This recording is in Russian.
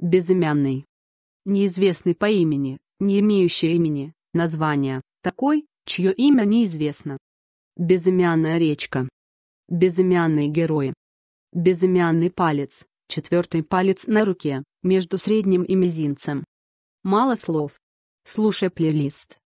Безымянный. Неизвестный по имени, не имеющий имени, названия, такой, чье имя неизвестно. Безымянная речка. Безымянные герои. Безымянный палец, четвертый палец на руке, между средним и мизинцем. Мало слов. Слушай плейлист.